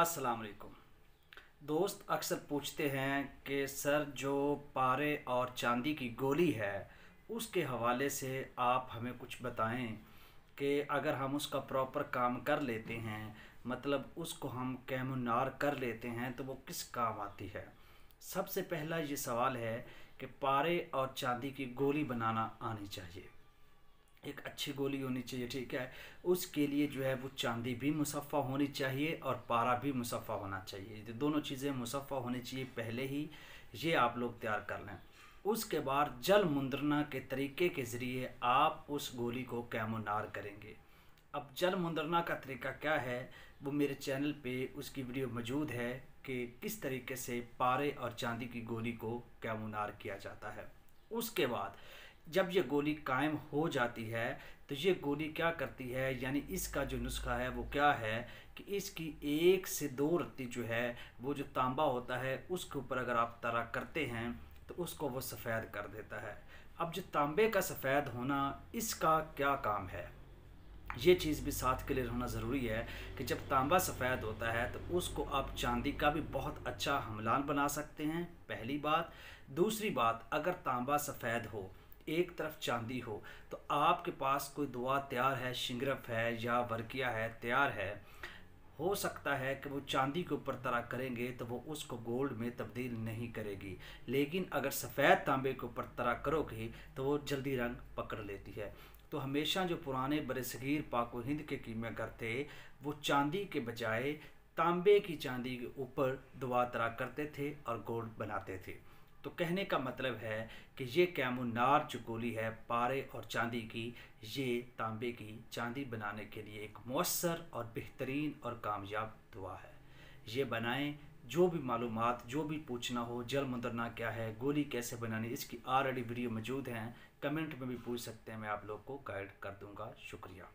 अस्सलाम वालेकुम दोस्त अक्सर पूछते हैं कि सर जो पारे और चांदी की गोली है उसके हवाले से आप हमें कुछ बताएं कि अगर हम उसका प्रॉपर काम कर लेते हैं मतलब उसको हम कैमुनार कर लेते हैं तो वो किस काम आती है सबसे पहला ये सवाल है कि पारे और चांदी की गोली बनाना आनी चाहिए एक अच्छी गोली होनी चाहिए ठीक है उसके लिए जो है वो चांदी भी मुसफ़ा होनी चाहिए और पारा भी मुसफ़ा होना चाहिए दोनों चीज़ें मुसफ़ा होनी चाहिए पहले ही ये आप लोग तैयार कर लें उसके बाद जल मुंदरना के तरीके के ज़रिए आप उस गोली को कैमोनार करेंगे अब जल मुंदरना का तरीका क्या है वो मेरे चैनल पे उसकी वीडियो मौजूद है कि किस तरीके से पारे और चांदी की गोली को कैमोनार किया जाता है उसके बाद जब ये गोली कायम हो जाती है तो ये गोली क्या करती है यानी इसका जो नुस्खा है वो क्या है कि इसकी एक से दो रत्ती जो है वो जो तांबा होता है उसके ऊपर अगर आप तरा करते हैं तो उसको वो सफ़ेद कर देता है अब जो तांबे का सफ़ेद होना इसका क्या काम है ये चीज़ भी साथ क्लियर होना ज़रूरी है कि जब तांबा सफ़ेद होता है तो उसको आप चांदी का भी बहुत अच्छा हमलान बना सकते हैं पहली बात दूसरी बात अगर तांबा सफ़ेद हो एक तरफ चांदी हो तो आपके पास कोई दुआ तैयार है शिंगरफ है या वर्किया है तैयार है हो सकता है कि वो चांदी के ऊपर तरा करेंगे तो वो उसको गोल्ड में तब्दील नहीं करेगी लेकिन अगर सफ़ेद तांबे के ऊपर तरह करोगे तो वो जल्दी रंग पकड़ लेती है तो हमेशा जो पुराने बरसगीर पाको हिंद के घर थे वो चांदी के बजाय तांबे की चांदी के ऊपर दुआ तरा करते थे और गोल्ड बनाते थे तो कहने का मतलब है कि ये कैमुनार चुकोली है पारे और चांदी की ये तांबे की चांदी बनाने के लिए एक मौसर और बेहतरीन और कामयाब दुआ है ये बनाएं जो भी मालूम जो भी पूछना हो जल मुंदरना क्या है गोली कैसे बनानी इसकी ऑलरेडी वीडियो मौजूद हैं कमेंट में भी पूछ सकते हैं मैं आप लोग को गाइड कर दूँगा शुक्रिया